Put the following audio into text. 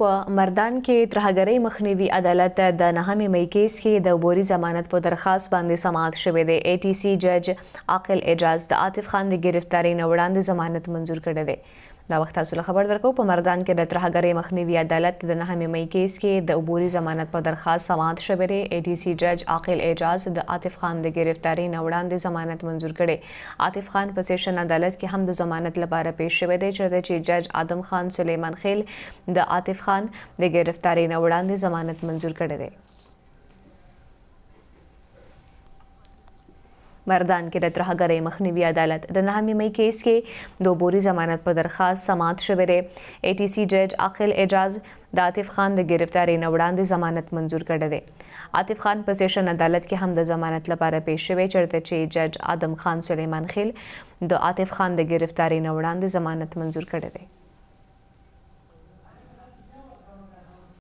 په مردان کې ترهګرۍ مخنیوي عدالت د 9 مې کیس کې د بوري ضمانت په درخواست باندې سماعت شوې ده اي ټي سي جج عاقل اعجاز د عاطف خان د گرفتاری نه وړاندې ضمانت منزور کړی دی دا وخت تاسو له خبر درکو په مردان کې د ترهګری مخنیوي عدالت د 9 مې کیس کې د عبوري ضمانت په درخواست سماعت شبره ای ډي سي جج عاقل اعجاز د عاطف خان د گرفتاری نه وړاندې ضمانت منزور کړي عاطف خان په سیشن عدالت کې هم د ضمانت لپاره پیښ شوی دی چې جج ادم خان سليمان خیل د عاطف خان د گرفتاری نه وړاندې ضمانت منزور کړي دی مردان کې د ترهګرۍ مخنیوي عدالت د نهمې مئی کیس کې دو بوري ضمانت په درخواست سماعت شوبره ای ټی سی جج عاقل اعجاز د عاطف خان د گرفتاری نه وړاندې ضمانت منزور کړی دی عاطف خان په سیشن عدالت کې هم د ضمانت لپاره پیښ شوی چرته چې جج ادم خان سلیمان خیل د عاطف خان د گرفتاری نه وړاندې ضمانت منزور کړی دی